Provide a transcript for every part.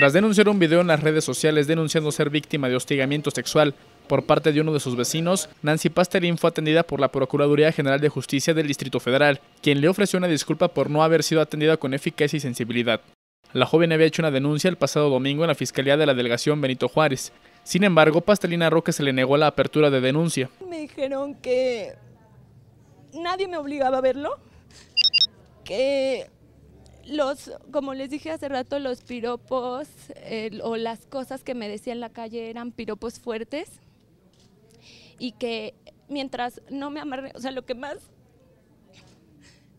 tras denunciar un video en las redes sociales denunciando ser víctima de hostigamiento sexual por parte de uno de sus vecinos, Nancy Pasterín fue atendida por la Procuraduría General de Justicia del Distrito Federal, quien le ofreció una disculpa por no haber sido atendida con eficacia y sensibilidad. La joven había hecho una denuncia el pasado domingo en la Fiscalía de la Delegación Benito Juárez. Sin embargo, Pastelina Roque se le negó la apertura de denuncia. Me dijeron que nadie me obligaba a verlo, que los, como les dije hace rato, los piropos o las cosas que me decía en la calle eran piropos fuertes y que mientras no me amarre, o sea, lo que más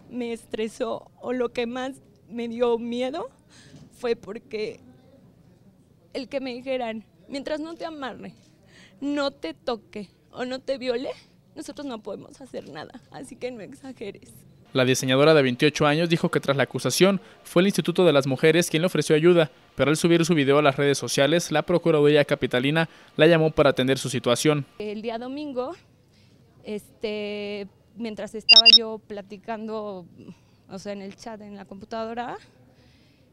me estresó o lo que más me dio miedo fue porque el que me dijeran, mientras no te amarre, no te toque o no te viole, nosotros no podemos hacer nada, así que no exageres. La diseñadora de 28 años dijo que tras la acusación fue el Instituto de las Mujeres quien le ofreció ayuda, pero al subir su video a las redes sociales, la Procuraduría Capitalina la llamó para atender su situación. El día domingo, este, mientras estaba yo platicando, o sea, en el chat, en la computadora,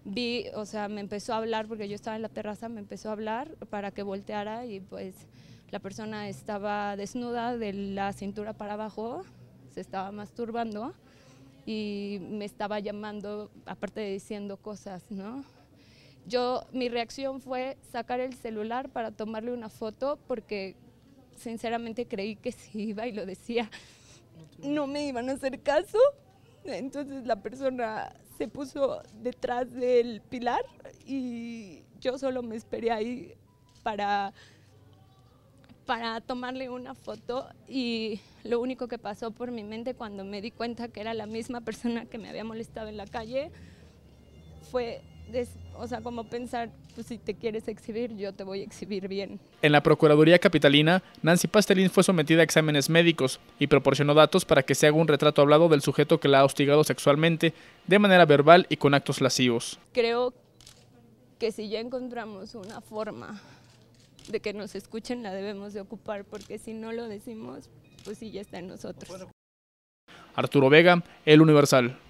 vi, o sea, me empezó a hablar, porque yo estaba en la terraza, me empezó a hablar para que volteara y pues la persona estaba desnuda de la cintura para abajo, se estaba masturbando y me estaba llamando, aparte de diciendo cosas, ¿no? Yo, mi reacción fue sacar el celular para tomarle una foto porque sinceramente creí que si iba y lo decía, no me iban a hacer caso. Entonces la persona se puso detrás del pilar y yo solo me esperé ahí para para tomarle una foto y lo único que pasó por mi mente cuando me di cuenta que era la misma persona que me había molestado en la calle fue, o sea, como pensar, pues si te quieres exhibir, yo te voy a exhibir bien. En la Procuraduría Capitalina, Nancy Pastelín fue sometida a exámenes médicos y proporcionó datos para que se haga un retrato hablado del sujeto que la ha hostigado sexualmente de manera verbal y con actos lascivos. Creo que si ya encontramos una forma de que nos escuchen la debemos de ocupar, porque si no lo decimos, pues sí ya está en nosotros. Arturo Vega, El Universal.